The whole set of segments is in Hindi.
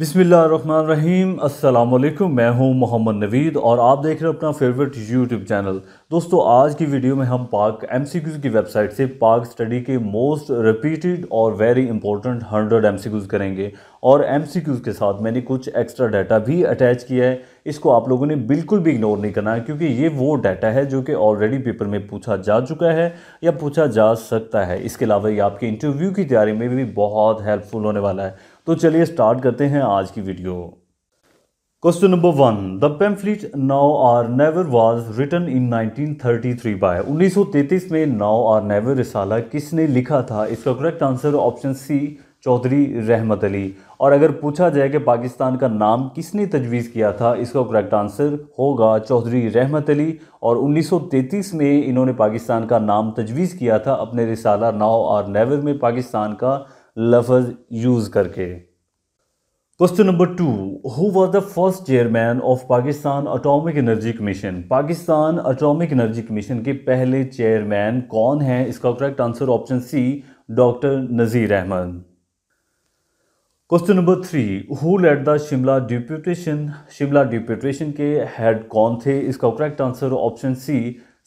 बिसमीम अल्लाम मैं हूं मोहम्मद नवीद और आप देख रहे हो अपना फेवरेट यूट्यूब चैनल दोस्तों आज की वीडियो में हम पाक एम की वेबसाइट से पाक स्टडी के मोस्ट रिपीटेड और वेरी इंपॉर्टेंट हंड्रेड एम करेंगे और एम के साथ मैंने कुछ एक्स्ट्रा डाटा भी अटैच किया है इसको आप लोगों ने बिल्कुल भी इग्नोर नहीं करना है क्योंकि ये वो डाटा है जो कि ऑलरेडी पेपर में पूछा जा चुका है या पूछा जा सकता है इसके अलावा ये आपके इंटरव्यू की तैयारी में भी बहुत हेल्पफुल होने वाला है तो चलिए स्टार्ट करते हैं आज की video question number one the pamphlet now or never was written in 1933 by 1933 में नाउ आर नेवर रिसाला किसने लिखा था इसका correct answer option C Chaudhry Rahmat Ali और अगर पूछा जाए कि पाकिस्तान का नाम किसने तजवीज़ किया था इसका करेक्ट आंसर होगा चौधरी रहमत अली और 1933 में इन्होंने पाकिस्तान का नाम तजवीज़ किया था अपने रिसाला नाव और नेवर में पाकिस्तान का लफज यूज़ करके question number two who was the first chairman of Pakistan atomic energy commission Pakistan atomic energy commission के पहले चेयरमैन कौन है इसका correct answer option C doctor Nazir Ahmad question number three who led the Shimla deputation Shimla deputation के हेड कौन थे इसका correct answer option C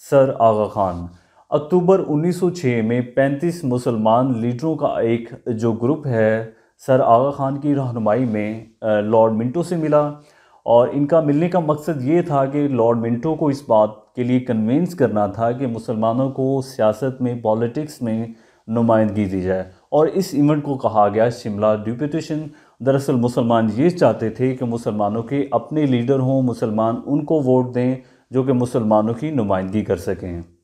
sir Aga Khan October 1906 में 35 मुसलमान लीडरों का एक जो ग्रुप है सर आगा खान की रहनुमाई में लॉर्ड मिंटो से मिला और इनका मिलने का मकसद ये था कि लॉर्ड मिंटो को इस बात के लिए कन्वेंस करना था कि मुसलमानों को सियासत में पॉलिटिक्स में नुमाइंदगी दी जाए और इस इवेंट को कहा गया शिमला डिप्यूटेशन दरअसल मुसलमान ये चाहते थे कि मुसलमानों के अपने लीडर हों मुसलमान उनको वोट दें जो कि मुसलमानों की नुमाइंदगी कर सकें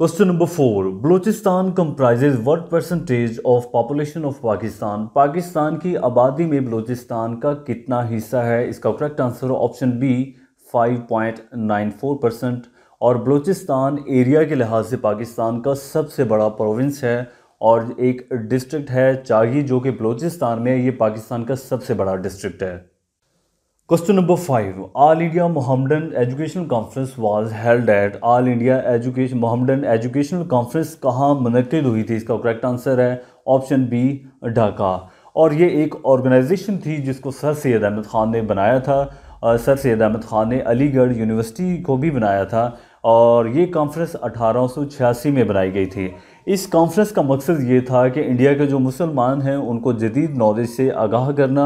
question number four Balochistan comprises what percentage of population of Pakistan Pakistan की आबादी में बलूचिस्तान का कितना हिस्सा है इसका correct answer option B 5.94 percent और बलूचिस्तान एरिया के लिहाज से पाकिस्तान का सबसे बड़ा प्रोविंस है और एक डिस्ट्रिक्ट है चागी जो कि बलूचिस्तान में ये पाकिस्तान का सबसे बड़ा डिस्ट्रिक्ट है question number five all India Mohammedan education conference was held at all India education Mohammedan educational conference कहाँ मुनद हुई थी इसका करेक्ट आंसर है ऑप्शन बी ढाका और ये एक ऑर्गेनाइजेशन थी जिसको सर सैद अहमद ख़ान ने बनाया था सर सैद अहमद ख़ान ने अलीगढ़ यूनिवर्सिटी को भी बनाया था और ये कॉन्फ्रेंस अठारह में बनाई गई थी इस कॉन्फ्रेंस का मकसद ये था कि इंडिया के जो मुसलमान हैं उनको जदीद नॉलेज से आगाह करना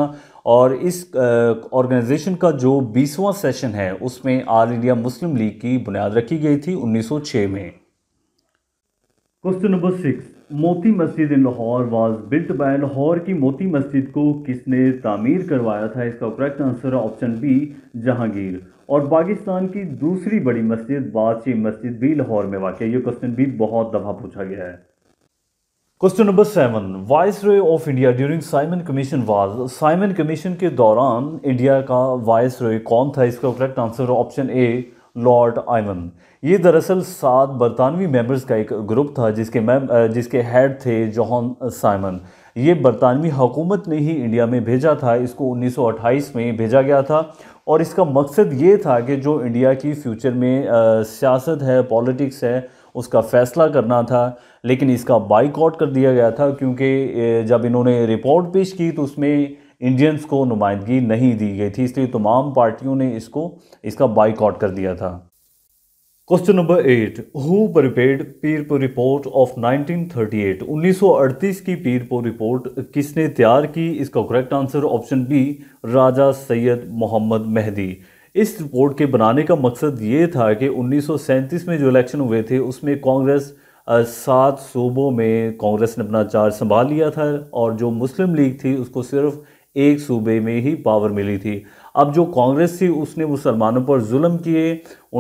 और इस ऑर्गेनाइजेशन का जो बीसवा सेशन है उसमें ऑल इंडिया मुस्लिम लीग की बुनियाद रखी गई थी 1906 में question number six Moti Masjid in Lahore was built by Lahore की मोती मस्जिद को किसने तामीर करवाया था इसका करेक्ट आंसर है ऑप्शन बी जहांगीर और पाकिस्तान की दूसरी बड़ी मस्जिद बादशी मस्जिद भी लाहौर में वाक़ ये क्वेश्चन भी बहुत दफ़ा पूछा गया है question number seven viceroy of India during Simon commission was Simon commission के दौरान इंडिया का वाइस रे कौन था इसका correct answer option A lord Irwin ये दरअसल सात बरतानवी मेंबर्स का एक ग्रुप था जिसके मैम जिसके हेड थे जॉन साइमन ये बरतानवी हुकूमत ने ही इंडिया में भेजा था इसको 1928 में भेजा गया था और इसका मकसद ये था कि जो इंडिया की फ्यूचर में सियासत है पॉलिटिक्स है उसका फ़ैसला करना था लेकिन इसका बाइकआउट कर दिया गया था क्योंकि जब इन्होंने रिपोर्ट पेश की तो उसमें इंडियंस को नुमाइंदगी नहीं दी गई थी इसलिए तमाम पार्टियों ने इसको इसका बाइकआउट कर दिया था question number eight who prepared पो रिपोर्ट ऑफ 1938 1938 की पीरपो रिपोर्ट किसने तैयार की इसका correct answer option B Raja Syed Mohammad Mehdi इस रिपोर्ट के बनाने का मकसद ये था कि उन्नीस में जो इलेक्शन हुए थे उसमें कांग्रेस सात सूबों में कांग्रेस ने अपना चार्ज संभाल लिया था और जो मुस्लिम लीग थी उसको सिर्फ एक सूबे में ही पावर मिली थी अब जो कांग्रेस थी उसने मुसलमानों पर जुल्म किए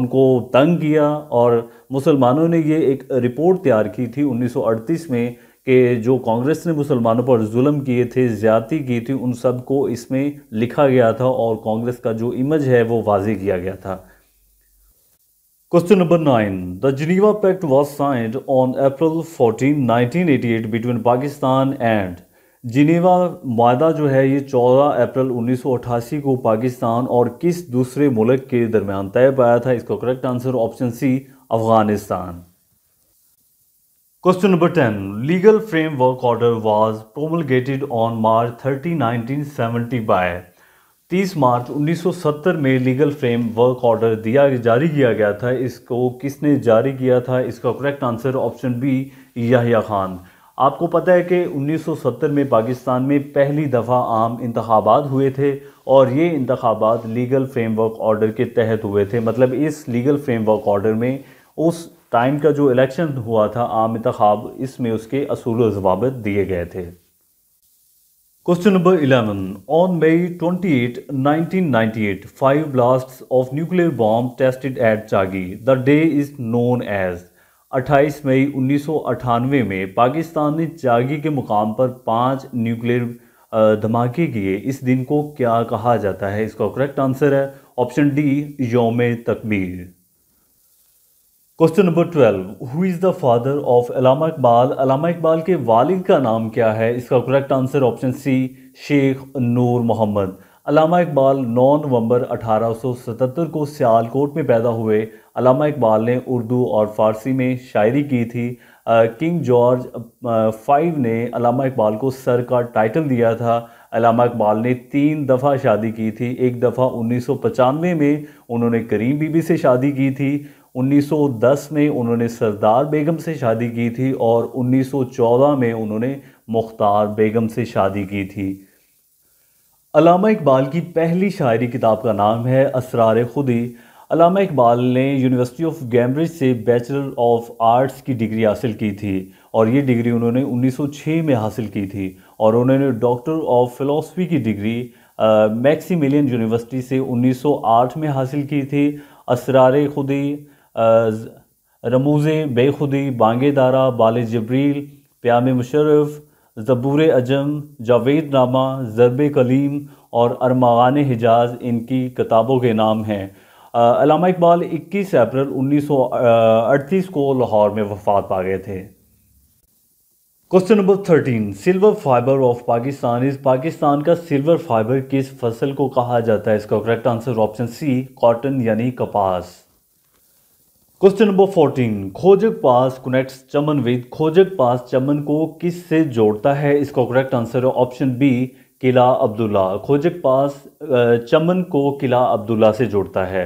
उनको तंग किया और मुसलमानों ने ये एक रिपोर्ट तैयार की थी 1938 में कि जो कांग्रेस ने मुसलमानों पर जुल्म किए थे ज़्यादती की थी उन सब को इसमें लिखा गया था और कांग्रेस का जो इमेज है वो वाजे किया गया था nine the 9. Pact was signed on April fourteen nineteen eighty eight between Pakistan and Geneva माहा जो है ये 14 अप्रैल 1988 को पाकिस्तान और किस दूसरे मुल्क के दरमियान तय पाया था इसका correct answer option C Afghanistan question number ten legal framework order was promulgated on March 30 1970 by 30 मार्च 1970 में लीगल फ्रेमवर्क ऑर्डर दिया जारी किया गया था इसको किसने जारी किया था इसका correct answer option B Yahya Khan आपको पता है कि 1970 में पाकिस्तान में पहली दफ़ा आम इंतबात हुए थे और ये इंतबात लीगल फ्रेमवर्क ऑर्डर के तहत हुए थे मतलब इस लीगल फ्रेमवर्क ऑर्डर में उस टाइम का जो इलेक्शन हुआ था आम इंतब इसमें उसके असूल जवाब दिए गए थे Question number 11. On May 28, 1998, five blasts of nuclear bomb tested at Chagai the day is known as 28 मई उन्नीस में पाकिस्तान ने जागी के मुकाम पर पांच न्यूक्लियर धमाके किए इस दिन को क्या कहा जाता है इसका करेक्ट आंसर है option D Youm Takbeer question number twelve who is the father of Allama Iqbal Allama Iqbal के वालिद का नाम क्या है इसका correct answer option C Sheikh Noor Mohammad Allama Iqbal 9 नवंबर 1877 को सियालकोट में पैदा हुए अलामा इकबाल ने उर्दू और फ़ारसी में शायरी की थी किंग जॉर्ज फाइव ने अलामा इकबाल को सर का टाइटल दिया था अलामा इकबाल ने तीन दफ़ा शादी की थी एक दफ़ा उन्नीस में उन्होंने करीम बीबी से शादी की थी 1910 में उन्होंने सरदार बेगम से शादी की थी और 1914 में उन्होंने मुख्तार बेगम से शादी की थी अलामा इकबाल की पहली शायरी किताब का नाम है असरार खुदी अलामा इकबाल ने यूनिवर्सिटी ऑफ कैम्ब्रिज से बैचलर ऑफ आर्ट्स की डिग्री हासिल की थी और ये डिग्री उन्होंने 1906 में हासिल की थी और उन्होंने डॉक्टर ऑफ फिलोसफी की डिग्री मैक्सीमिलियन यूनिवर्सिटी से 1908 में हासिल की थी असरार खुदी रमूज़ बेखुदी बांगे दारा बाल जबरील प्याम मुशरफ ज़बूर अजम जावेद नामा ज़रब कलीम और अरमान हिजाज इनकी किताबों के नाम हैं अलामा इकबाल 21 अप्रैल 1938 को लाहौर में वफात पा गए थे question number thirteen silver fibre of Pakistan इस पाकिस्तान का सिल्वर फाइबर किस फसल को कहा जाता है इसका correct answer option C cotton यानी कपास क्वेश्चन नंबर फोर्टीन खोजक पास कनेक्ट्स चमन विद खोजक पास चमन को किस से जोड़ता है इसका करेक्ट आंसर है option B Qila Abdullah Khojak pass Chaman को किला अब्दुल्ला से जोड़ता है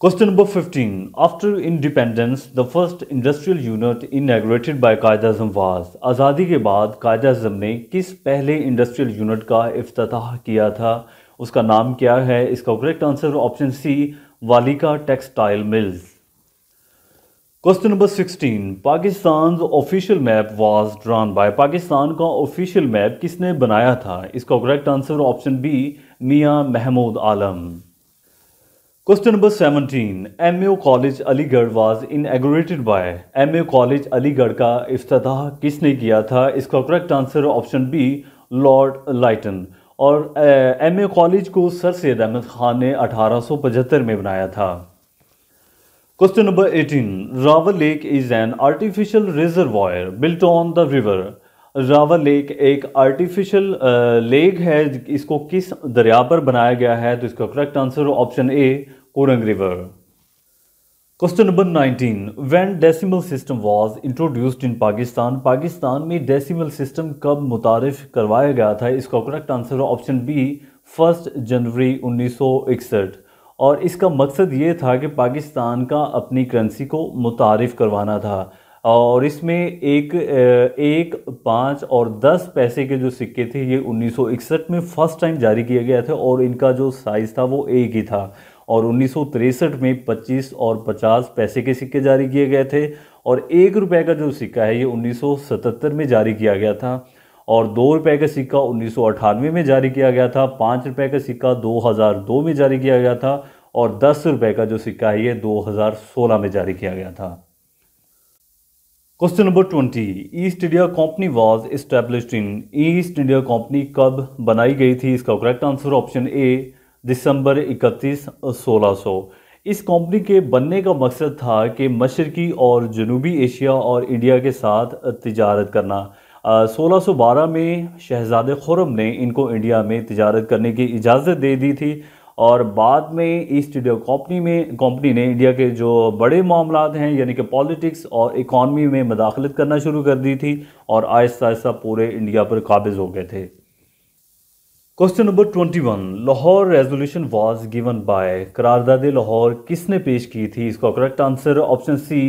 question number fifteen after independence the first industrial unit inaugurated by Quaid Azam was आज़ादी के बाद कायद अजम ने किस पहले इंडस्ट्रियल यूनिट का अफ्ताह किया था उसका नाम क्या है इसका correct answer option C Valika textile mills question number 16 Pakistan official map was drawn by Pakistan का ऑफिशियल मैप किसने बनाया था इसका correct answer option B Mian Mahmood Alam question number 17 M college Aligarh was inaugurated by M college Aligarh का अफ्ताह किसने किया था इसका correct answer option B lord Lytton और एम कॉलेज को सर सैद अहमद खान ने अठारह में बनाया था question number eighteen Rava lake is an artificial reservoir built on the river Rawal lake एक आर्टिफिशियल लेक uh, है इसको किस दरिया पर बनाया गया है तो इसका correct answer option A Korang river question number nineteen when decimal system was introduced in Pakistan Pakistan में डेसिमल सिस्टम कब मुतारफ करवाया गया था इसका correct answer option B first जनवरी उन्नीस सौ इकसठ और इसका मकसद ये था कि पाकिस्तान का अपनी करेंसी को मुतारफ़ करवाना था और इसमें एक एक पाँच और दस पैसे के जो सिक्के थे ये 1961 में फ़र्स्ट टाइम जारी किया गया था और इनका जो साइज़ था वो एक ही था और उन्नीस में 25 और 50 पैसे के सिक्के जारी किए गए थे और एक रुपए का जो सिक्का है ये 1977 में जारी किया गया था और दो रुपये का सिक्का उन्नीस में जारी किया गया था पाँच रुपये का सिक्का 2002 में जारी किया गया था और दस रुपये का जो सिक्का है ये 2016 में जारी किया गया था question number twenty East India company was establish in East India company कब बनाई गई थी इसका करेक्ट आंसर ऑप्शन ए दिसंबर इकतीस सोलह सौ इस कंपनी के बनने का मकसद था कि मशरकी और जनूबी एशिया और इंडिया के साथ तजारत करना सोलह सौ बारह में शहजाद खुरम ने इनको इंडिया में तजारत करने की इजाज़त दे दी थी और बाद में ईस्ट इंडिया कंपनी में कंपनी ने इंडिया के जो बड़े मामला हैं यानी कि पॉलिटिक्स और इकॉनमी में मदाखलत करना शुरू कर दी थी और आहिस्ता आहिस्ता पूरे इंडिया पर काबिज हो गए थे question number twenty one Lahore resolution was given by करारदाद लाहौर किसने पेश की थी इसका correct answer option C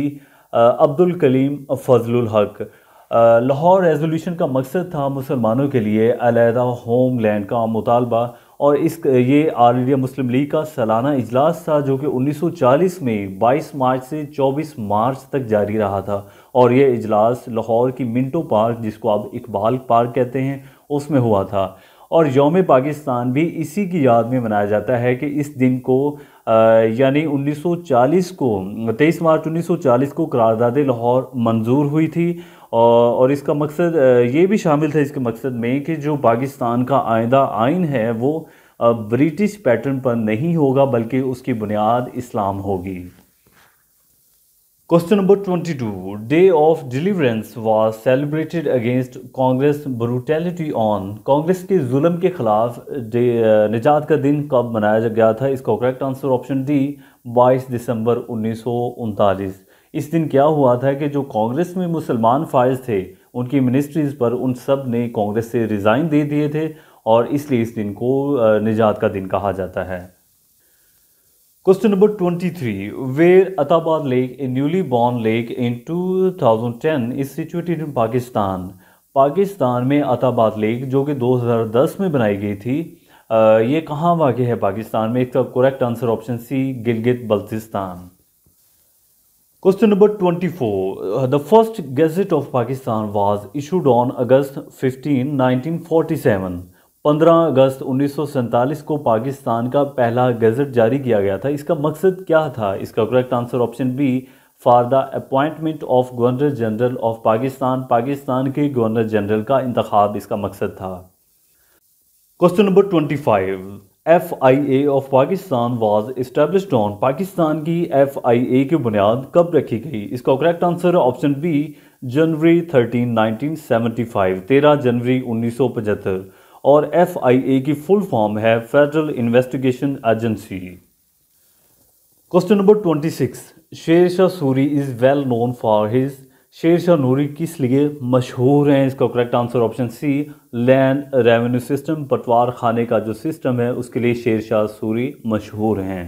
Abdul Kaleem Fazlul Haq Lahore resolution का मकसद था मुसलमानों के लिए अलहदा होम लैंड का मुतालबा और इस ये आल इंडिया मुस्लिम लीग का सालाना इजलास था जो कि 1940 में 22 मार्च से 24 मार्च तक जारी रहा था और ये इजलास लाहौर की मिंटो पार्क जिसको आप इकबाल पार्क कहते हैं उसमें हुआ था और योम पाकिस्तान भी इसी की याद में मनाया जाता है कि इस दिन को यानी 1940 को 23 मार्च 1940 को करारदादे लाहौर मंजूर हुई थी और इसका मकसद ये भी शामिल था इसके मकसद में कि जो पाकिस्तान का आयदा आइन है वो ब्रिटिश पैटर्न पर नहीं होगा बल्कि उसकी बुनियाद इस्लाम होगी question number twenty two day of deliverance was celebrated against Congress brutality on Congress के जुल्म के खिलाफ निजात का दिन कब मनाया गया था इसका करेक्ट आंसर ऑप्शन डी 22 दिसंबर उन्नीस इस दिन क्या हुआ था कि जो कांग्रेस में मुसलमान फायज थे उनकी मिनिस्ट्रीज़ पर उन सब ने कांग्रेस से रिज़ाइन दे दिए थे और इसलिए इस दिन को निजात का दिन कहा जाता है question number twenty three where Attabad lake a newly born lake in two thousand ten is situated in Pakistan में अताबाद लेक जो कि 2010 में बनाई गई थी ये कहाँ वाक़ है पाकिस्तान में इसका correct answer option C Gilgit Baltistan Question number 24. Uh, the first Gazette of Pakistan was issued on August 15, 1947. 15 अगस्त 1947 को पाकिस्तान का पहला गज़ट जारी किया गया था इसका मकसद क्या था इसका correct answer option B for the appointment of governor general of Pakistan Pakistan के गवर्नर जनरल का इंतखब इसका मकसद था question number twenty five F I A of Pakistan was establish on Pakistan की एफ़ आई ए की बुनियाद कब रखी गई इसका करेक्ट आंसर ऑप्शन बी जनवरी 13 1975 13 जनवरी 1975 और एफ़ आई ए की फुल फॉर्म है federal investigation agency question number 26 Sher Shah Suri is well known for his Sher Shah Noori किस लिए मशहूर हैं इसका correct answer option C land revenue system पटवार खाने का जो सिस्टम है उसके लिए शेर शाह सूरी मशहूर हैं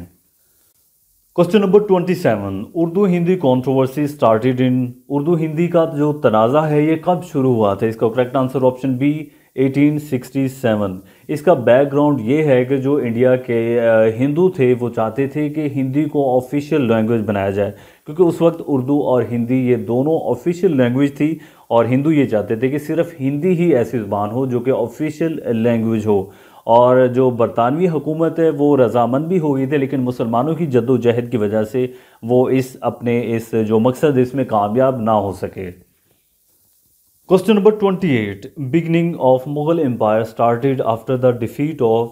question number twenty seven Urdu Hindi controversy started in Urdu Hindi का जो तनाज़ा है ये कब शुरू हुआ था इसका करेक्ट आंसर ऑप्शन बी 1867 इसका बैकग्राउंड ये है कि जो इंडिया के हिंदू थे वो चाहते थे कि हिंदी को ऑफिशियल लैंग्वेज बनाया जाए क्योंकि उस वक्त उर्दू और हिंदी ये दोनों ऑफिशियल लैंग्वेज थी और हिंदू ये चाहते थे कि सिर्फ हिंदी ही ऐसी ज़बान हो जो कि ऑफिशियल लैंग्वेज हो और जो बरतानवी हुकूमत है वो रजामंद भी हो गई थी लेकिन मुसलमानों की जद्दोजहद की वजह से वो इस अपने इस जो मकसद इसमें कामयाब ना हो सके Question number 28. Beginning of Mughal Empire started after the defeat of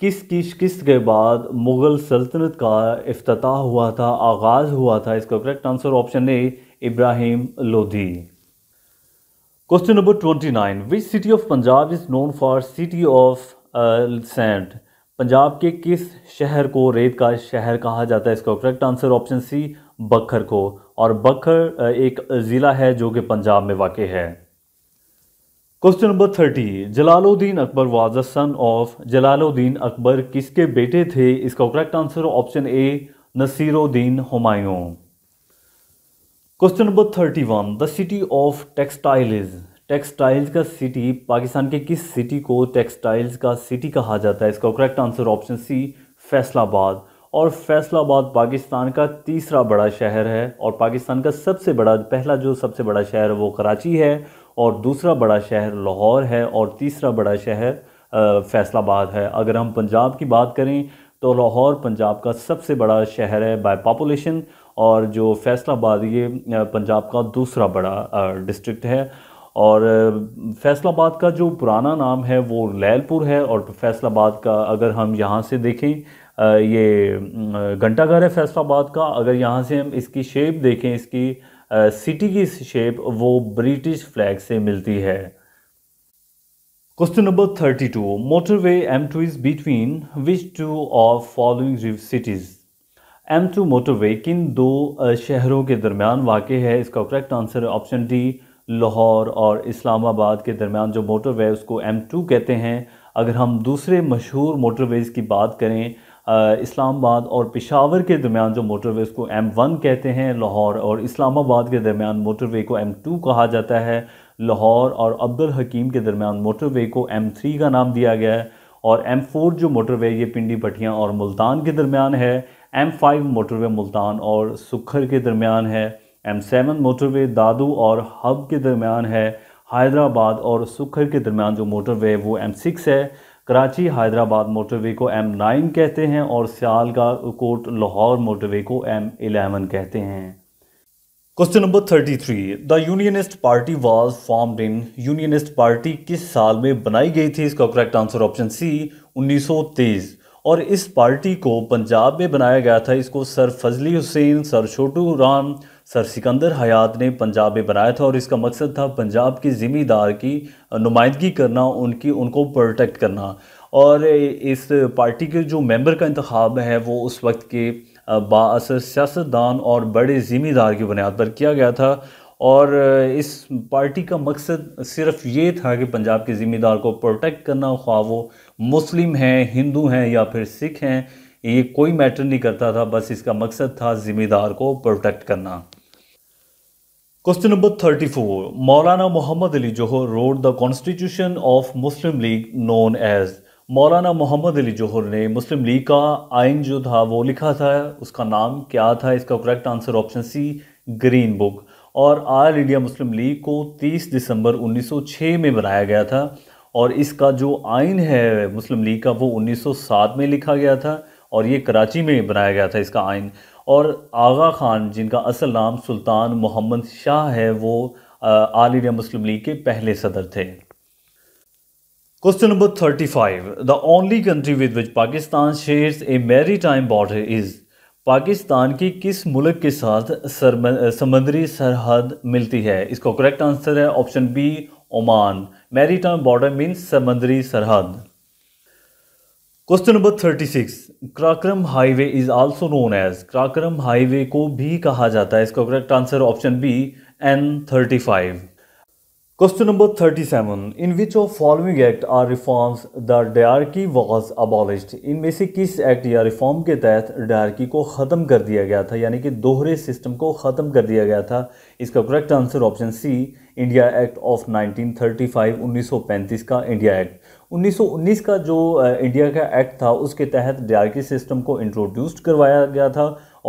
किस किस किस के बाद मुग़ल सल्तनत का अफ्ताह हुआ था आगाज़ हुआ था इसका correct answer option A Ibrahim Lodhi question number twenty nine which city of Punjab is known for city of saint Punjab के किस शहर को रेत का शहर कहा जाता है इसका करेक्ट आंसर ऑप्शन सी बखर को और बखर uh, एक ज़िला है जो कि पंजाब में वाक़ है question number thirty Jalaluddin Akbar was the son of Jalaluddin Akbar किसके बेटे थे इसका correct answer option A Nasiruddin Humayun question number thirty one the city of textiles textiles का सिटी पाकिस्तान के किस सिटी को टेक्सटाइल्स का सिटी कहा जाता है इसका correct answer option C Faisalabad और फैसलाबाद पाकिस्तान का तीसरा बड़ा शहर है और पाकिस्तान का सबसे बड़ा पहला जो सबसे बड़ा शहर है वो कराची है और दूसरा बड़ा शहर लाहौर है और तीसरा बड़ा शहर फैसलाबाद है अगर हम पंजाब की बात करें तो लाहौर पंजाब का सबसे बड़ा शहर है बाय पापुलेशन और जो फैसलाबाद ये पंजाब का दूसरा बड़ा डिस्ट्रिक्ट है और फैसलाबाद का जो पुराना नाम है वो लैलपुर है और फैसलाबाद का अगर हम यहाँ से देखें ये घंटाघर है फैसलाबाद का अगर यहाँ से हम इसकी शेप देखें इसकी सिटी की शेप वो ब्रिटिश फ्लैग से मिलती है Question number 32. To M2 is between which two of following रिव cities? M2 motorway किन दो शहरों के दरमियान वाक़ है इसका correct answer option D Lahore और इस्लामाबाद के दरमियान जो मोटरवे है उसको एम टू कहते हैं अगर हम दूसरे मशहूर मोटरवेज़ की बात करें इस्लामाबाद और पिशावर के दरमियान जो मोटरवे उसको एम वन कहते हैं लाहौर और इस्लामाबाद के दरमियान मोटरवे को एम टू कहा जाता है लाहौर और अब्दुल हकीम के दरमियान मोटरवे को एम थ्री का नाम दिया गया है और एम फोर जो मोटरवे ये पिंडी भटियाँ और मुल्तान के दरमियान है एम फाइव मोटरवे मुल्तान और सुखर के दरमियान है एम सेवन मोटरवे दादू और हब के दरमियान है हैदराबाद और सुखर के दरमियान जो मोटरवे है वो एम सिक्स है कराची हैदराबाद मोटरवे को एम नाइन कहते हैं और सियाल का कोट लाहौर मोटरवे को एम एलेवन कहते हैं question number thirty three the unionist party was form in unionist party किस साल में बनाई गई थी इसका करेक्ट आंसर ऑप्शन सी 1923 और इस पार्टी को पंजाब में बनाया गया था इसको sir Fazli Hussain sir Chhotu Ram sir Sikandar Hayat ने पंजाब में बनाया था और इसका मकसद था पंजाब के ज़िम्मेदार की नुमाइंदगी करना उनकी उनको प्रोटेक्ट करना और इस पार्टी के जो मेंबर का इंतखब है वो उस वक्त के बासर सियासतदान और बड़े ज़िम्मेदार की बुनियाद पर किया गया था और इस पार्टी का मकसद सिर्फ ये था कि पंजाब के ज़िम्मेदार को प्रोटेक्ट करना ख्वा वो मुस्लिम हैं हिंदू हैं या फिर सिख हैं ये कोई मैटर नहीं करता था बस इसका मकसद था ज़िम्मेदार को प्रोटेक्ट करना question number thirty four Maulana Mohammad Ali Jauhar wrote the constitution of Muslim League known as Maulana Mohammad Ali जौहर ने मुस्लिम लीग का आइन जो था वो लिखा था उसका नाम क्या था इसका correct answer option C green book और आल इंडिया मुस्लिम लीग को 30 दिसंबर 1906 में बनाया गया था और इसका जो आइन है मुस्लिम लीग का वो 1907 में लिखा गया था और ये कराची में बनाया गया था इसका आइन और आगा ख़ान जिनका असल नाम सुल्तान मोहम्मद शाह है वो आल इंडिया मुस्लिम लीग के पहले सदर थे question number thirty five the only country with which Pakistan shares a maritime border is Pakistan की किस मुल्क के साथ समंदरी सरहद मिलती है इसको करेक्ट आंसर है option B Oman time border means समंदरी सरहद question number thirty six Karakoram highway is also known as Karakoram highway को भी कहा जाता है इसका correct answer option B N thirty five question number thirty seven in which of following act or reforms the diarchy was abolished इनमें से किस एक्ट या रिफॉर्म के तहत डायरकी को ख़त्म कर दिया गया था यानी कि दोहरे सिस्टम को ख़त्म कर दिया गया था इसका correct answer option C India act of 1935 1935 का इंडिया एक्ट 1919 का जो इंडिया का एक्ट था उसके तहत डायरकी सिस्टम को इंट्रोड्यूस्ड करवाया गया था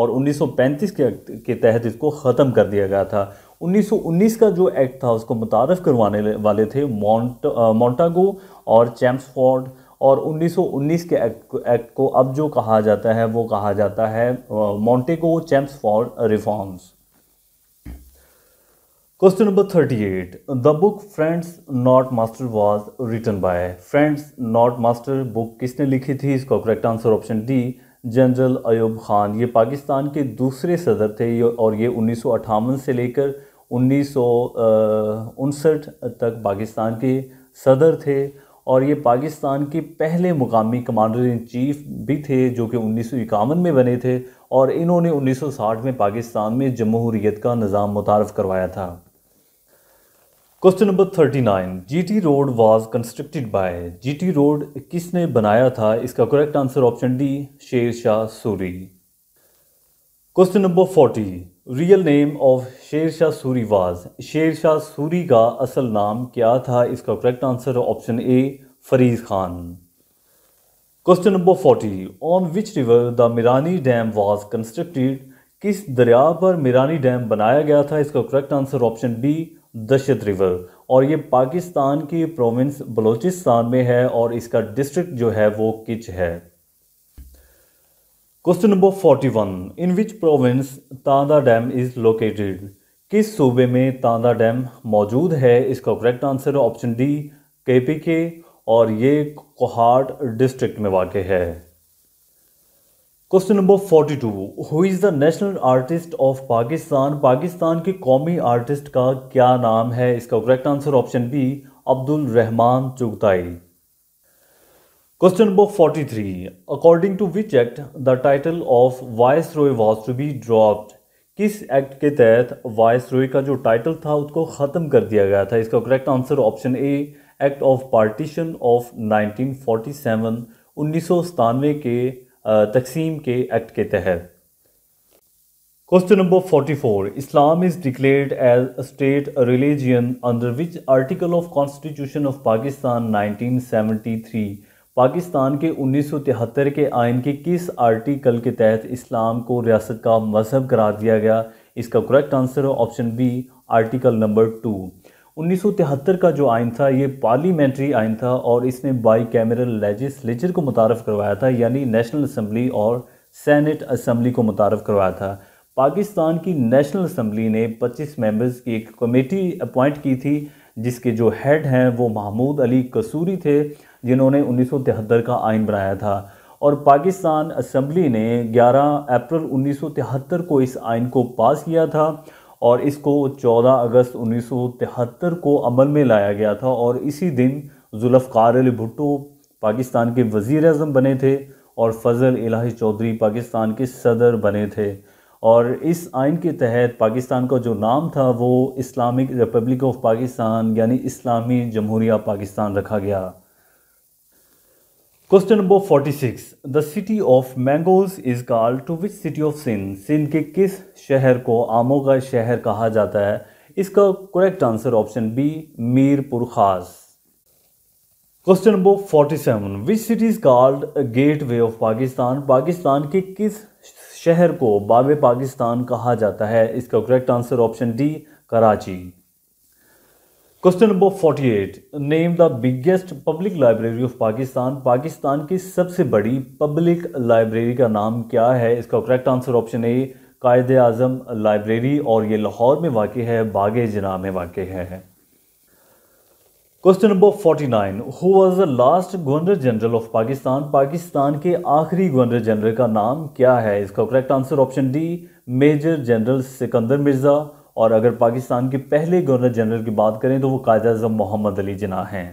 और 1935 के एक्ट के तहत इसको ख़त्म कर दिया गया था 1919 का जो एक्ट था उसको मुतारफ़ करवाने वाले थे मॉन्ट मोंटागो और चैम्सफोर्ड और 1919 के एक्ट एक्ट को अब जो कहा जाता है वो कहा जाता है Montagu Chelmsford reforms question number thirty eight the book friends not master was written by friends not master book किसने लिखी थी इसका correct answer option D general Ayub Khan ये पाकिस्तान के दूसरे सदर थे और ये उन्नीस से लेकर उन्नीस तक पाकिस्तान के सदर थे और ये पाकिस्तान के पहले मुकामी कमांडर इन चीफ भी थे जो कि उन्नीस में बने थे और इन्होंने 1960 में पाकिस्तान में जमहूरीत का निज़ाम मुतारफ़ करवाया था question number thirty nine G T road was constructed by G T road किसने बनाया था इसका correct answer option D Sher Shah Suri question number forty real name of Sher Shah Suri was शेर शाह सूरी का असल नाम क्या था इसका correct answer option A Farid Khan question number forty on which river the Mirani dam was constructed किस दरिया पर मिरानी डैम बनाया गया था इसका correct answer option B Dasht river और ये पाकिस्तान की प्रोविंस बलोचिस्तान में है और इसका डिस्ट्रिक्ट जो है वो किच है question number forty one in which province Tanda dam is located किस सूबे में तांदा डैम मौजूद है इसका correct answer option D K P K और ये कोहाट डिस्ट्रिक्ट में वाक़ है question number 42 who is the national artist of Pakistan Pakistan के कौमी आर्टिस्ट का क्या नाम है इसका correct answer option B Abdul Rahman Chughtai question number 43 according to which act the title of viceroy was to be dropped किस एक्ट के तहत वायस रोय का जो टाइटल था उसको ख़त्म कर दिया गया था इसका correct answer option A act of partition of seven उन्नीस के तकसीम के एक्ट के तहत question number 44 Islam is declared as a state religion under which article of constitution of Pakistan 1973 Pakistan के 1973 के आइन के किस आर्टिकल के तहत इस्लाम को रियासत का मजहब करार दिया गया इसका करेक्ट आंसर है option B article number two 1973 का जो आइन था ये पार्लियामेंट्री आइन था और इसने बाई कैमरल लेजिस्लेचर को मुतारफ़ करवाया था यानी नेशनल असम्बली और सैनट असम्बली को मुतारफ़ करवाया था पाकिस्तान की नेशनल असम्बली ने 25 मेंबर्स की एक कमेटी अपॉइंट की थी जिसके जो हेड हैं वो महमूद अली कसूरी थे जिन्होंने 1973 का आइन बनाया था और पाकिस्तान असम्बली ने 11 अप्रैल 1973 को इस आइन को पास किया था और इसको 14 अगस्त 1973 को अमल में लाया गया था और इसी दिन जुल्फ़ार अली भुट्टो पाकिस्तान के वज़ी अजम बने थे और फजल इलाही चौधरी पाकिस्तान के सदर बने थे और इस आइन के तहत पाकिस्तान का जो नाम था वो इस्लामिक रिपब्लिक ऑफ पाकिस्तान यानी इस्लामी जमहूरिया पाकिस्तान रखा गया question number 46 the city of mangoes is called to which city of Sindh Sindh के किस शहर को आमों का शहर कहा जाता है इसका correct answer option B Mirpur Khas question number 47 which city is called gateway of Pakistan Pakistan के किस शहर को बाबे पाकिस्तान कहा जाता है इसका correct answer option D Karachi question number 48 name the biggest public library of Pakistan Pakistan की सबसे बड़ी पब्लिक लाइब्रेरी का नाम क्या है इसका correct answer option A Quaid Azam library और ये लाहौर में वाक़ है बाग जना में वाक़ है question number 49 who was the last governor general of Pakistan Pakistan के आखिरी गवर्नर जनरल का नाम क्या है इसका correct answer option D major general Sikandar Mirza और अगर पाकिस्तान के पहले गवर्नर जनरल की बात करें तो वो कायद अजम मोहम्मद अली जना हैं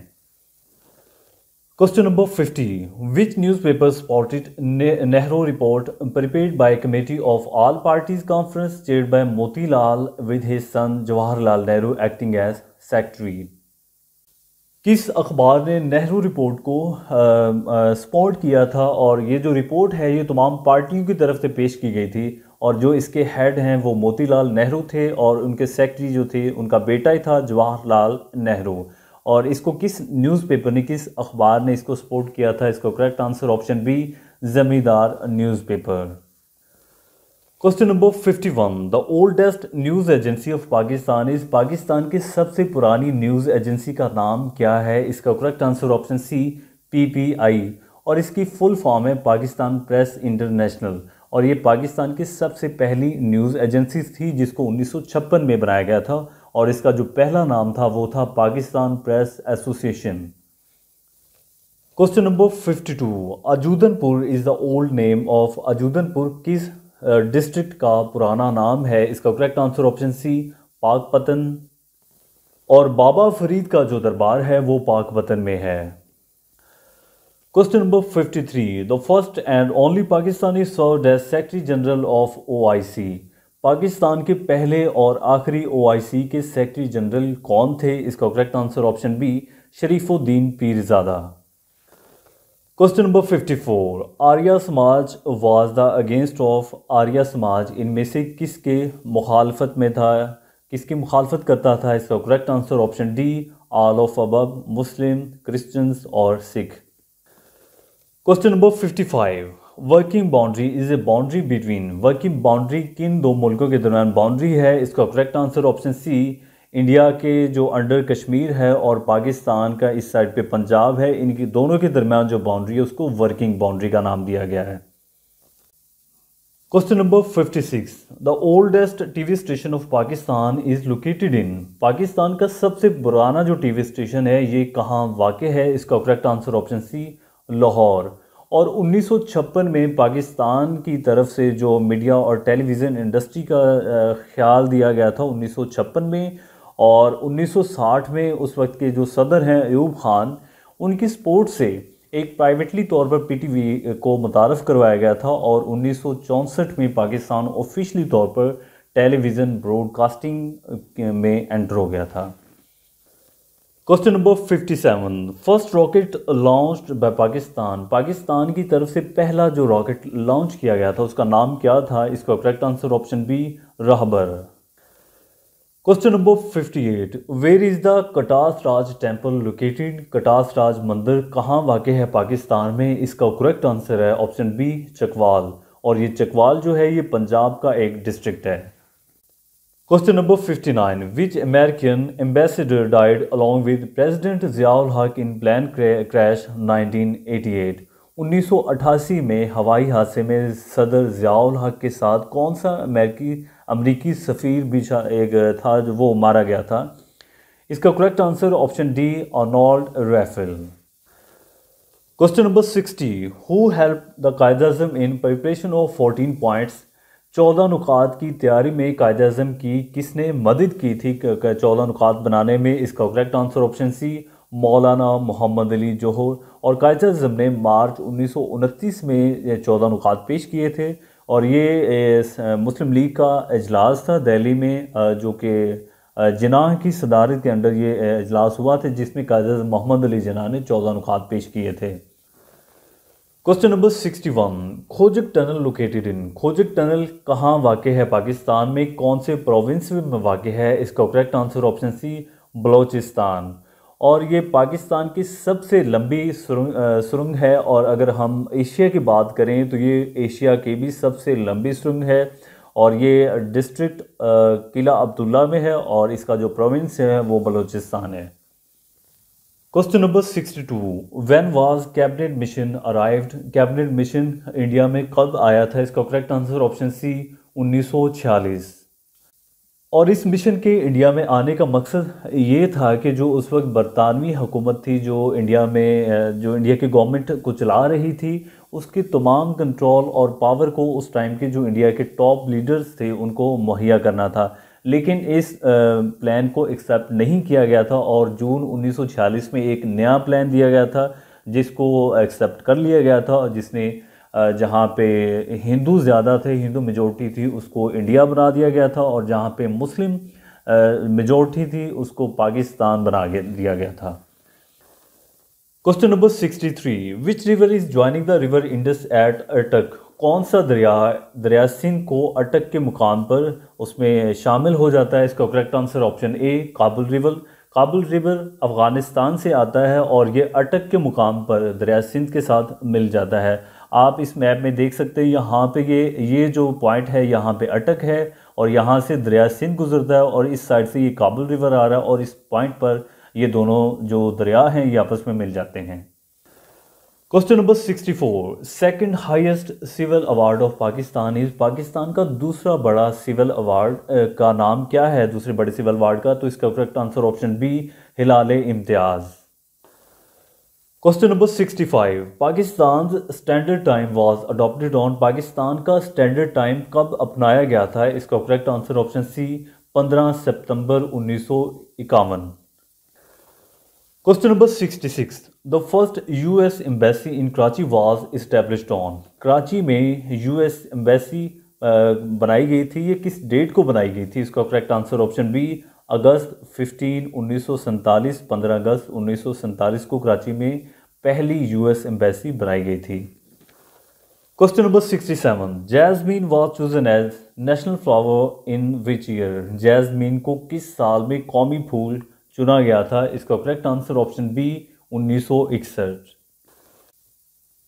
question number fifty which newspaper supported Nehru report prepared by committee of all parties conference chair by Motilal with his son Jawaharlal Nehru acting as secretary किस अखबार ने नेहरू रिपोर्ट को स्पॉट किया था और ये जो रिपोर्ट है ये तमाम पार्टियों की तरफ से पेश की गई थी और जो इसके हेड हैं वो मोतीलाल नेहरू थे और उनके सेक्रेटरी जो थे उनका बेटा ही था जवाहरलाल नेहरू और इसको किस न्यूज़पेपर ने किस अखबार ने इसको सपोर्ट किया था इसको correct answer option B Zamindar newspaper question number fifty one the oldest news agency of Pakistan इस पाकिस्तान की सबसे पुरानी न्यूज़ एजेंसी का नाम क्या है इसका correct answer option C P P I और इसकी फुल फॉर्म है पाकिस्तान प्रेस इंटरनेशनल और ये पाकिस्तान की सबसे पहली न्यूज़ एजेंसी थी जिसको उन्नीस में बनाया गया था और इसका जो पहला नाम था वो था Pakistan press association question number 52 Ajudhanpur is the old name of Ajudhanpur किस डिस्ट्रिक्ट का पुराना नाम है इसका correct answer option C Pakpattan और बाबा फरीद का जो दरबार है वो पाकपतन में है question three the first and only and only Pakistani served general of O I C Pakistan के पहले और आखिरी सी के सेक्रेटरी जनरल कौन थे इसका correct answer option B Sharifuddin Pirzada question number fifty four Arya Samaj was the against of Arya Samaj इनमें से किसके मुखालफत में था किसकी मुखालफत करता था इसका correct answer option D all of above Muslim Christians और Sikh question number fifty five working boundary is a boundary between working boundary किन दो मुल्कों के दरमियान बाउंड्री है इसका correct answer option C India के जो अंडर कश्मीर है और पाकिस्तान का इस साइड पे पंजाब है इनकी दोनों के दरमियान जो बाउंड्री है उसको वर्किंग बाउंड्री का नाम दिया गया है question number fifty six the oldest TV station of Pakistan is located in Pakistan का सबसे पुराना जो टीवी स्टेशन है ये कहाँ वाक़ है इसका correct answer option C Lahore और 1956 में पाकिस्तान की तरफ से जो मीडिया और टेलीविज़न इंडस्ट्री का ख्याल दिया गया था 1956 में और 1960 में उस वक्त के जो सदर हैं अयूब ख़ान उनकी सपोर्ट से एक प्राइवेटली तौर पर पीटीवी को मुतारफ़ करवाया गया था और उन्नीस में पाकिस्तान ऑफिशली तौर पर टेलीविज़न ब्रॉडकास्टिंग में एंटर हो गया था question number 57 first rocket launch by Pakistan Pakistan की तरफ से पहला जो रॉकेट लॉन्च किया गया था उसका नाम क्या था इसका correct answer option B Rahbar question number 58 where is the Katas Raj temple located Katas Raj मंदिर कहाँ वाक़ है पाकिस्तान में इसका करेक्ट आंसर है ऑप्शन बी चकवाल और ये चकवाल जो है ये पंजाब का एक डिस्ट्रिक्ट है Question number 59. Which American ambassador died along with President Ziaul Haq in plane crash 1988? 1988 में हवाई हादसे में सदर ज़ियाउल हक के साथ कौन सा अमेरिकी अमरीकी सफ़ीर भी एक था जो वो मारा गया था इसका correct answer option D Arnold Raphel question number 60. Who help the Quaid-e-Azam in preparation of 14 points चौदह नुकात की तैयारी में कायद अजम की किसने मदद की थी चौदह नुकात बनाने में इसका करेक्ट आंसर ऑप्शन सी मौलाना मोहम्मद अली जोहर और कायद अजम ने मार्च उन्नीस में चौदह नुकात पेश किए थे और ये मुस्लिम लीग का अजलास था दिल्ली में जो कि जनाह की सदारत के अंडर ये अजलास हुआ था जिसमें कायद अजम मोहम्मद अली जना ने चौदह नुकात पेश किए थे question number sixty one Khojak tunnel located in Khojak tunnel कहाँ वाक़ है पाकिस्तान में कौन से प्रोविंस में वाक़ है इसका correct answer option C Balochistan और ये पाकिस्तान की सबसे लंबी सुरंग सुरंग है और अगर हम एशिया की बात करें तो ये एशिया की भी सबसे लंबी सुरंग है और ये डिस्ट्रिक्ट किला अब्दुल्ला में है और इसका जो प्रोविंस है वो बलोचिस्तान है question number 62 when was cabinet mission arrived cabinet mission India में कब आया था इसका करेक्ट आंसर ऑप्शन सी 1946 और इस मिशन के इंडिया में आने का मकसद ये था कि जो उस वक्त बरतानवी हुकूमत थी जो इंडिया में जो इंडिया की गवर्नमेंट को चला रही थी उसके तमाम कंट्रोल और पावर को उस टाइम के जो इंडिया के टॉप लीडर्स थे उनको मुहैया करना था लेकिन इस प्लान को एक्सेप्ट नहीं किया गया था और जून 1946 में एक नया प्लान दिया गया था जिसको एक्सेप्ट कर लिया गया था जिसने जहाँ पे हिंदू ज़्यादा थे हिंदू मेजोरिटी थी उसको इंडिया बना दिया गया था और जहाँ पे मुस्लिम मेजोरिटी थी उसको पाकिस्तान बना दिया गया था question number sixty three which river is joining the river Indus at Attock कौन सा दरिया दरिया सिंध को अटक के मुकाम पर उसमें शामिल हो जाता है इसका correct answer option A Kabul river Kabul river Afghanistan से आता है और ये अटक के मुकाम पर दरिया सिंध के साथ मिल जाता है आप इस मैप में देख सकते हैं यहाँ पे ये ये जो पॉइंट है यहाँ पे अटक है और यहाँ से दरिया सिंध गुजरता है और इस साइड से ये काबुल रिवर आ रहा है और इस पॉइंट पर ये दोनों जो दरिया हैं ये आपस में मिल जाते हैं question number 64 second highest civil award of Pakistan is Pakistan का दूसरा बड़ा सिविल अवार्ड का नाम क्या है दूसरे बड़े सिविल अवार्ड का तो इसका correct answer option B Hilal Imtiaz question number 65 Pakistan standard time was adopted on Pakistan का स्टैंडर्ड टाइम कब अपनाया गया था इसका करेक्ट आंसर ऑप्शन सी 15 सितंबर उन्नीस Question number 66. The first US embassy in Karachi was established on. Karachi में US embassy बनाई गई थी ये किस डेट को बनाई गई थी इसका करेक्ट आंसर ऑप्शन बी अगस्त 15 1947 15 अगस्त 1947 को कराची में पहली यूएस एम्बेसी बनाई गई थी question number 67 jasmine was chosen as national flower in which year jasmine को किस साल में कौमी फूल चुना गया था इसका करेक्ट आंसर ऑप्शन बी उन्नीस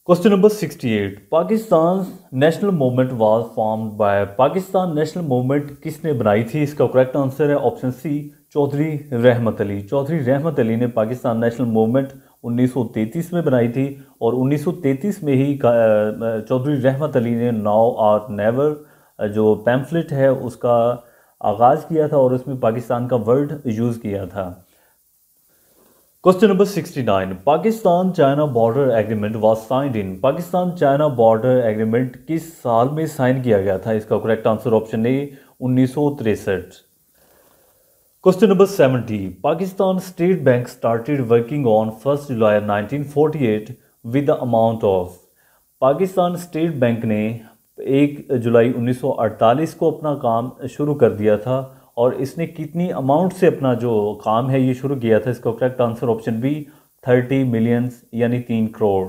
question number 68. Pakistan national movement was form by Pakistan national movement किसने बनाई थी इसका करेक्ट आंसर है ऑप्शन सी चौधरी रहमत अली चौधरी रहमत अली ने पाकिस्तान नेशनल मूवमेंट 1933 में बनाई थी और 1933 में ही चौधरी रहमत अली ने नाउ आर नेवर जो पैम्फलेट है उसका आगाज़ किया था और उसमें पाकिस्तान का वर्ड यूज़ किया था question number 69 Pakistan China border agreement was signed in Pakistan China border agreement किस साल में साइन किया गया था इसका करेक्ट आंसर ऑप्शन ए उन्नीस question number 70 Pakistan state bank started working on first जुलाई 1948 with the amount of Pakistan state bank ने तो एक जुलाई 1948 को अपना काम शुरू कर दिया था और इसने कितनी अमाउंट से अपना जो काम है ये शुरू किया था इसका correct answer option B thirty millions यानी तीन crore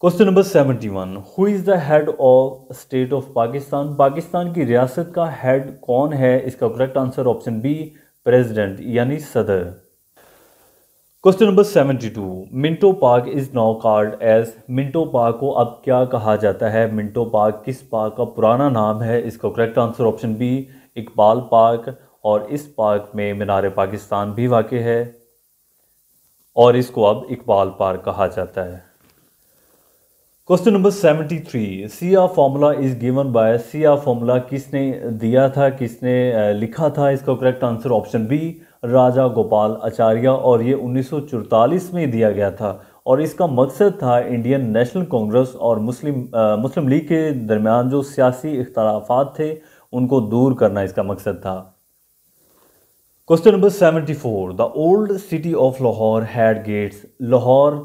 question number seventy one who is the head of state of Pakistan Pakistan की रियासत का हेड कौन है इसका correct answer option B president यानी सदर question number seventy two Minto park is now called as Minto park को अब क्या कहा जाता है मिंटो पार्क किस पार्क का पुराना नाम है इसका correct answer option B Iqbal park और इस पार्क में मीनार पाकिस्तान भी वाक़ है और इसको अब इकबाल पार्क कहा जाता है question number seventy C CR formula is given by CR formula किसने दिया था किसने लिखा था इसका correct answer option B Raja Gopal Acharya और ये 1944 में दिया गया था और इसका मकसद था इंडियन नेशनल कांग्रेस और मुस्लिम आ, मुस्लिम लीग के दरमियान जो सियासी इख्तलाफात थे उनको दूर करना इसका मकसद था question number four the old city of Lahore had gates Lahore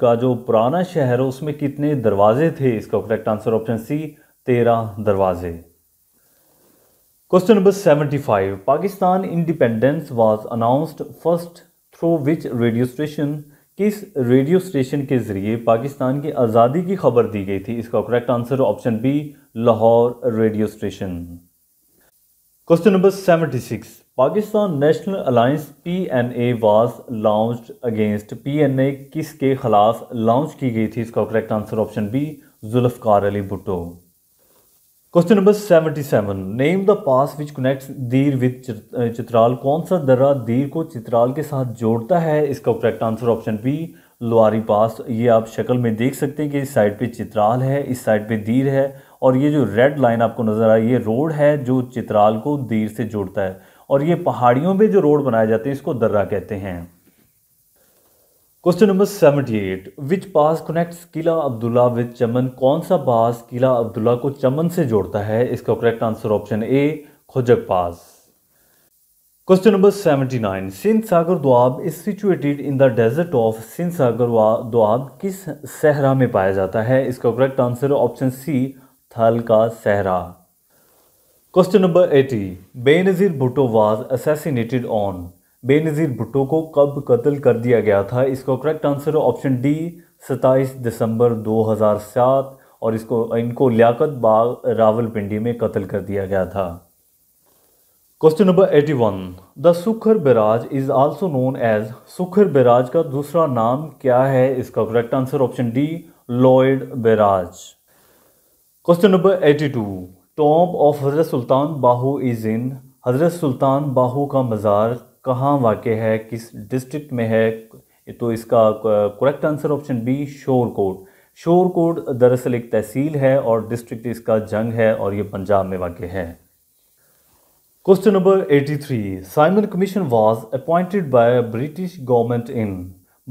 का जो पुराना शहर है उसमें कितने दरवाजे थे इसका करेक्ट आंसर ऑप्शन सी तेरह दरवाजे number seventy 75. Pakistan independence was announced first through which radio station किस रेडियो स्टेशन के ज़रिए पाकिस्तान की आज़ादी की खबर दी गई थी इसका correct answer option B Lahore radio station question number 76. Pakistan national alliance P N A was launch against P N A किस के खिलाफ लॉन्च की गई थी इसका correct answer option B Zulfikar Ali Bhutto question number 77 name the pass which connect Dir with Chitral कौन सा दर्रा दीर को चित्राल के साथ जोड़ता है इसका correct answer option B Lowari pass ये आप शक्ल में देख सकते हैं कि इस साइड पे चित्राल है इस साइड पे दीर है और ये जो रेड लाइन आपको नज़र आ रही है रोड है जो चित्राल को दीर से जोड़ता है और ये पहाड़ियों में जो रोड बनाए जाते हैं इसको दर्रा कहते हैं question number seventy eight which pass connects Qila Abdullah with Chaman कौन सा पास किला अब्दुल्ला को चमन से जोड़ता है इसका correct answer option A Khojak pass question number seventy nine Sindh Sagar Doab is situated in the desert of Sindh Sagar Doab किस सहरा में पाया जाता है इसका करेक्ट आंसर ऑप्शन सी थल का सहरा question number eighty Benazir Bhutto was assassinated on Benazir Bhutto को कब कत्ल कर दिया गया था इसका करेक्ट आंसर ऑप्शन डी सताईस दिसंबर 2007 और इसको इनको लियाकत बाग रावलपिंडी में कत्ल कर दिया गया था question number eighty one the Sukkur barrage is also known as Sukkur barrage का दूसरा नाम क्या है इसका correct answer option D Lloyd barrage question number eighty two tomb of Hazrat Sultan Bahu is in हज़रत सुल्तान बाहू का मज़ार कहाँ वाक़ है किस डिस्ट्रिक्ट में है तो इसका correct answer option B Shorkot Shorkot दरअसल एक तहसील है और डिस्ट्रिक्ट इसका जंग है और ये पंजाब में वाक़ है question number 83 Simon commission was appointed by British government in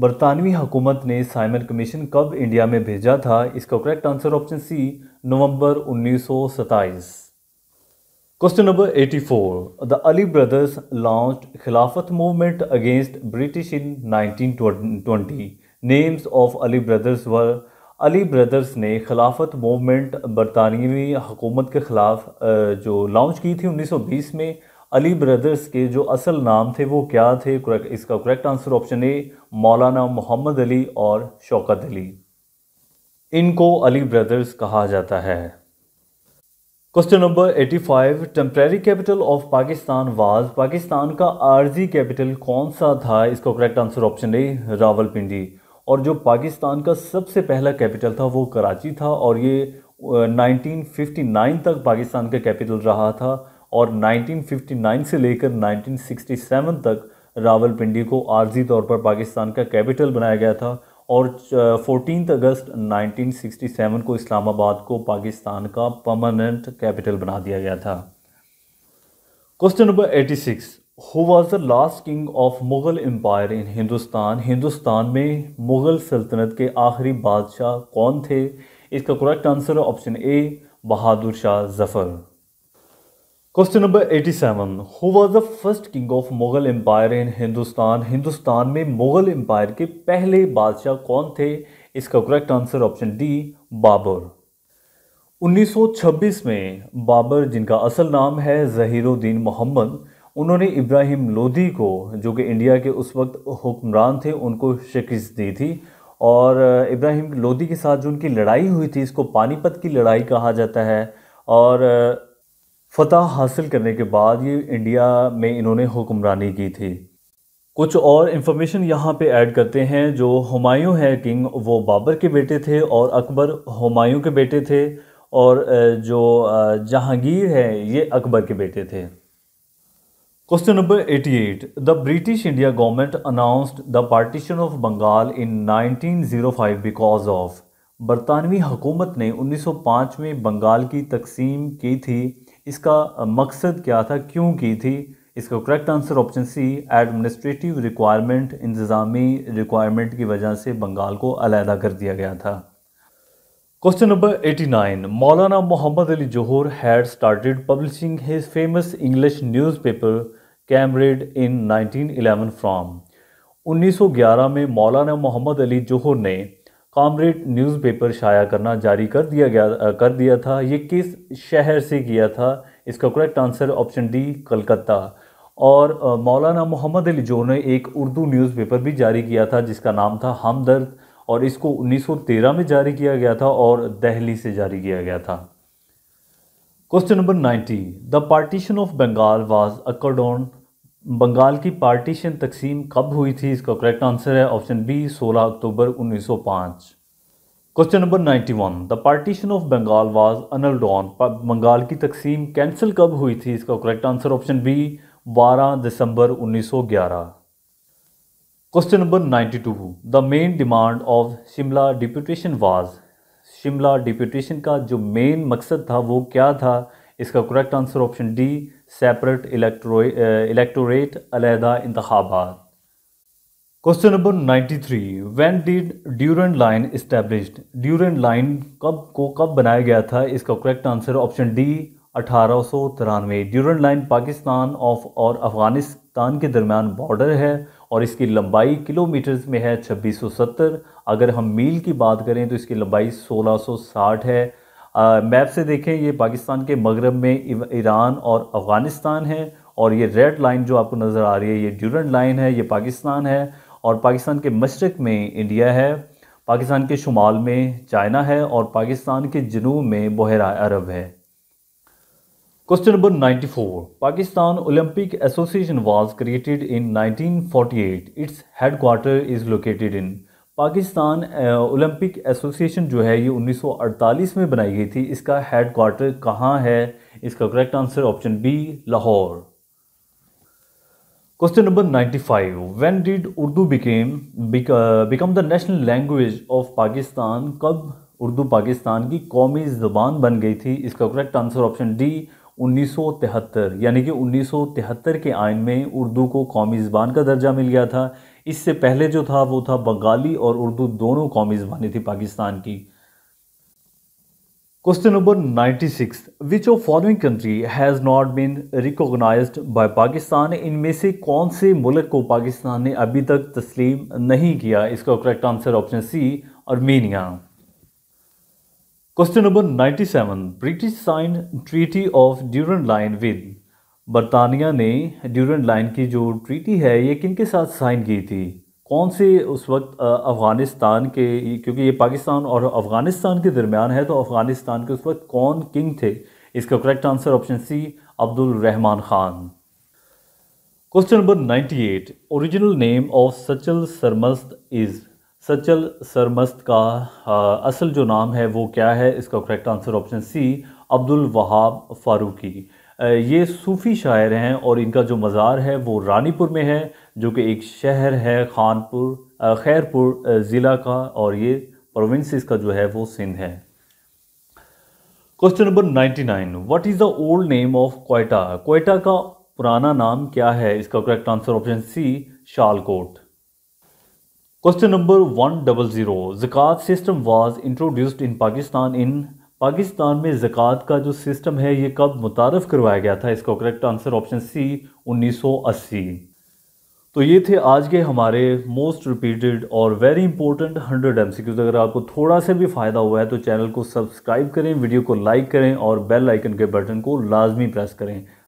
बरतानवी हुकूमत ने साइमन कमीशन कब इंडिया में भेजा था इसका correct answer option C November 1927 Question number 84. The Ali brothers launched Khilafat movement against British in 1920. Names of Ali brothers were Ali brothers ने खिलाफत मूवमेंट बरतानवी हुकूमत के ख़िलाफ़ जो लॉन्च की थी 1920 में अली ब्रदर्स के जो असल नाम थे वो क्या थे इसका करेक्ट आंसर ऑप्शन ए मौलाना मोहम्मद अली और शौकत अली इनको अली ब्रदर्स कहा जाता है question number 85 temporary capital of Pakistan was Pakistan का आर्जी कैपिटल कौन सा था इसका correct answer option A Rawalpindi और जो पाकिस्तान का सबसे पहला कैपिटल था वो कराची था और ये 1959 तक पाकिस्तान का कैपिटल रहा था और 1959 से लेकर 1967 तक रावलपिंडी को आर्जी तौर पर पाकिस्तान का कैपिटल बनाया गया था और फोर्टीन अगस्त 1967 को इस्लामाबाद को पाकिस्तान का परमानेंट कैपिटल बना दिया गया था question number 86 who was the last king of Mughal empire in Hindustan Hindustan में मुग़ल सल्तनत के आखिरी बादशाह कौन थे इसका correct answer option A Bahadur Shah Zafar question number 87 who was the first king of Mughal empire in Hindustan Hindustan में मुगल एम्पायर के पहले बादशाह कौन थे इसका correct answer option D Babur 1926 में बाबर जिनका असल नाम है जहीरुद्दीन मोहम्मद उन्होंने इब्राहिम लोधी को जो कि इंडिया के उस वक्त हुक्मरान थे उनको शिकस्त दी थी और इब्राहिम लोधी के साथ जो उनकी लड़ाई हुई थी इसको पानीपत की लड़ाई कहा जाता है और फतह हासिल करने के बाद ये इंडिया में इन्होंने हुक्मरानी की थी कुछ और इन्फॉर्मेशन यहाँ पे ऐड करते हैं जो हुमायूं है किंग वो बाबर के बेटे थे और अकबर हुमायूं के बेटे थे और जो जहांगीर है ये अकबर के बेटे थे question number 88 the British India government announced the partition of Bengal in 1905 because of बरतानवी हुकूमत ने 1905 में बंगाल की तकसीम की थी इसका मकसद क्या था क्यों की थी इसका correct answer option C administrative requirement इंतज़ामी रिक्वायरमेंट की वजह से बंगाल को अलहदा कर दिया गया था question number 89 Maulana Mohammad Ali Jauhar had started publishing his famous English newspaper Comrade in 1911 from 1911 में मौलाना मोहम्मद अली जोहर ने कॉमरेड न्यूज़पेपर शाया करना जारी कर दिया गया कर दिया था ये किस शहर से किया था इसका correct answer option D Calcutta और मौलाना मोहम्मद अली जो ने एक उर्दू न्यूज़पेपर भी जारी किया था जिसका नाम था हमदर्द और इसको 1913 में जारी किया गया था और दहली से जारी किया गया था question number 90 the partition of Bengal was occurred on Bengal की पार्टीशन तकसीम कब हुई थी इसका करेक्ट आंसर है option B 16 October 1905 question number 91 the partition of Bengal was annulled on Bengal की तकसीम कैंसिल कब हुई थी इसका correct answer option B 12 December 1911 question number 92 the main demand of Shimla deputation was Shimla deputation का जो मेन मकसद था वो क्या था इसका correct answer option D separate electorate अलहदा इंतबात question number 93 when did Durand line establish Durand line कब को कब बनाया गया था इसका करेक्ट आंसर ऑप्शन डी अठारह सौ तिरानवे ड्यूरेंट लाइन पाकिस्तान ऑफ और अफगानिस्तान के दरमियान बॉर्डर है और इसकी लंबाई किलोमीटर्स में है 2670 अगर हम मील की बात करें तो इसकी लंबाई 1660 है मैप से देखें ये पाकिस्तान के मगरब में ईरान और अफ़गानिस्तान है और ये रेड लाइन जो आपको नज़र आ रही है ये ड्यूरेंट लाइन है ये पाकिस्तान है और पाकिस्तान के मशरक में इंडिया है पाकिस्तान के शुमाल में चाइना है और पाकिस्तान के जनूब में बहरा अरब है question number 94 Pakistan Olympic association was created in 1948 its headquarter is located in Pakistan Olympic association जो है ये 1948 में बनाई गई थी इसका हेड क्वार्टर कहाँ है इसका correct answer option B Lahore question number 95 when did Urdu became become the national language of Pakistan कब उर्दू पाकिस्तान की कौमी ज़बान बन गई थी इसका करेक्ट आंसर ऑप्शन डी 1973 यानी कि 1973 के आयन में उर्दू को कौमी ज़बान का दर्जा मिल गया था इससे पहले जो था वो था बंगाली और उर्दू दोनों कौमी ज़बानी थी पाकिस्तान की question number 96 which of following country has not been recognise by Pakistan इनमें से कौन से मुल्क को पाकिस्तान ने अभी तक तस्लीम नहीं किया इसका correct answer option C Armenia question number 97 British sign treaty of Durand line with बरतानिया ने ड्यूरेंट लाइन की जो ट्रीटी है ये किन के साथ साइन की थी कौन से उस वक्त अफ़गानिस्तान के क्योंकि ये पाकिस्तान और अफ़गानिस्तान के दरमियान है तो अफ़गानिस्तान के उस वक्त कौन किंग थे इसका correct answer option C Abdul Rahman Khan question number 98 original name of Sachal Sarmast is सचल सरमस्त का आ, असल जो नाम है वो क्या है इसका correct answer option C Abdul Wahab Farooqui ये सूफ़ी शायर हैं और इनका जो मज़ार है वो रानीपुर में है जो कि एक शहर है खानपुर खैरपुर ज़िला का और ये प्रोविंस का जो है वो सिंध है question number nine what is the old name of Quetta Quetta का पुराना नाम क्या है इसका correct answer option C Shalkot question number one double zero zakat system was introduced in Pakistan in Pakistan में ज़क़़त का जो सिस्टम है ये कब मुतारफ़ करवाया गया था इसका करेक्ट आंसर ऑप्शन सी 1980 तो ये थे आज के हमारे मोस्ट रिपीटेड और वेरी इंपॉर्टेंट 100 एम अगर आपको थोड़ा सा भी फ़ायदा हुआ है तो चैनल को सब्सक्राइब करें वीडियो को लाइक करें और बेल आइकन के बटन को लाजमी प्रेस करें